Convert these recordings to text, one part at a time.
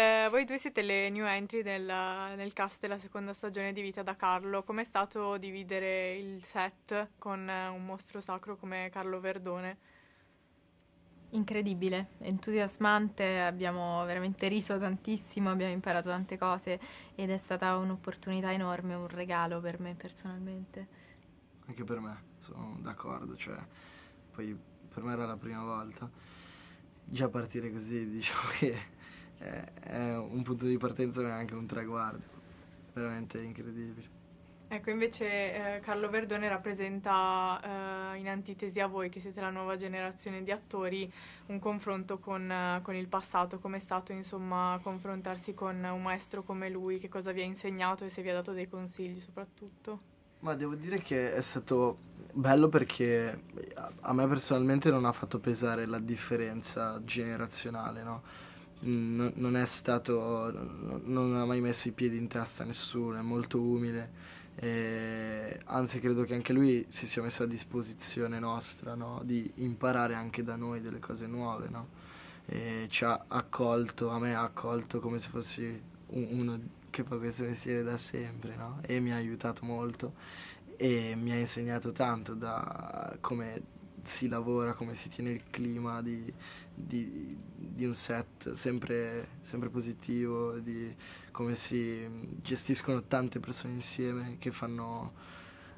Eh, voi due siete le new entry della, nel cast della seconda stagione di Vita da Carlo. Com'è stato dividere il set con eh, un mostro sacro come Carlo Verdone? Incredibile, entusiasmante, abbiamo veramente riso tantissimo, abbiamo imparato tante cose ed è stata un'opportunità enorme, un regalo per me personalmente. Anche per me, sono d'accordo, cioè, poi per me era la prima volta. Già partire così diciamo che eh, è un punto di partenza ma è anche un traguardo veramente incredibile. Ecco, invece eh, Carlo Verdone rappresenta eh, in antitesi a voi, che siete la nuova generazione di attori, un confronto con, eh, con il passato, come è stato insomma confrontarsi con un maestro come lui, che cosa vi ha insegnato e se vi ha dato dei consigli soprattutto? Ma devo dire che è stato bello perché a me personalmente non ha fatto pesare la differenza generazionale, no? non, non è stato, non, non ha mai messo i piedi in testa a nessuno, è molto umile. E anzi credo che anche lui si sia messo a disposizione nostra no? di imparare anche da noi delle cose nuove no? ci ha accolto, a me ha accolto come se fossi un, uno che fa questo mestiere da sempre no? e mi ha aiutato molto e mi ha insegnato tanto da come si lavora, come si tiene il clima di, di di un set sempre, sempre positivo, di come si gestiscono tante persone insieme che fanno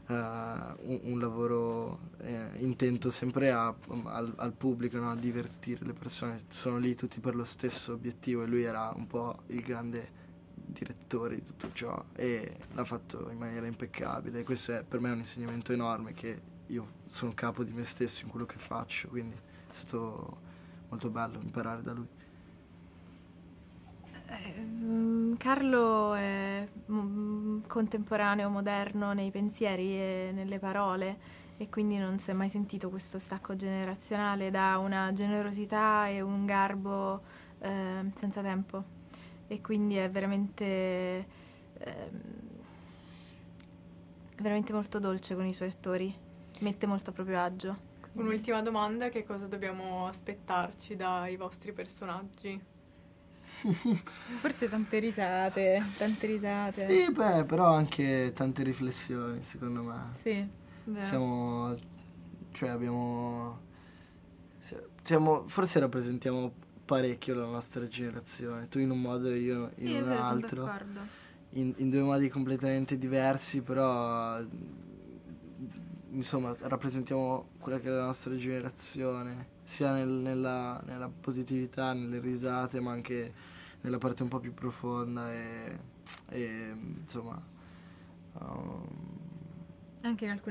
uh, un, un, lavoro eh, intento sempre a, al, al, pubblico, no? a divertire le persone. Sono lì tutti per lo stesso obiettivo e lui era un po' il grande direttore di tutto ciò e l'ha fatto in maniera impeccabile. Questo è per me un insegnamento enorme che io sono capo di me stesso in quello che faccio, quindi è stato molto bello imparare da lui. Ehm, Carlo è mm, contemporaneo, moderno nei pensieri e nelle parole e quindi non si è mai sentito questo stacco generazionale da una generosità e un garbo eh, senza tempo e quindi è veramente, eh, veramente molto dolce con i suoi attori, mette molto a proprio agio. Mm-hmm. Un'ultima domanda, che cosa dobbiamo aspettarci dai vostri personaggi? Forse tante risate, tante risate. Sì, beh, però anche tante riflessioni, secondo me. Sì. Beh. Siamo cioè abbiamo siamo, forse rappresentiamo parecchio la nostra generazione, tu in un modo e io sì, in un altro. Sì, In, in due modi completamente diversi, però insomma, rappresentiamo quella che è la nostra generazione, sia nel, nella, nella, positività, nelle risate, ma anche nella parte un po' più profonda e, e insomma... Um... Anche in alcune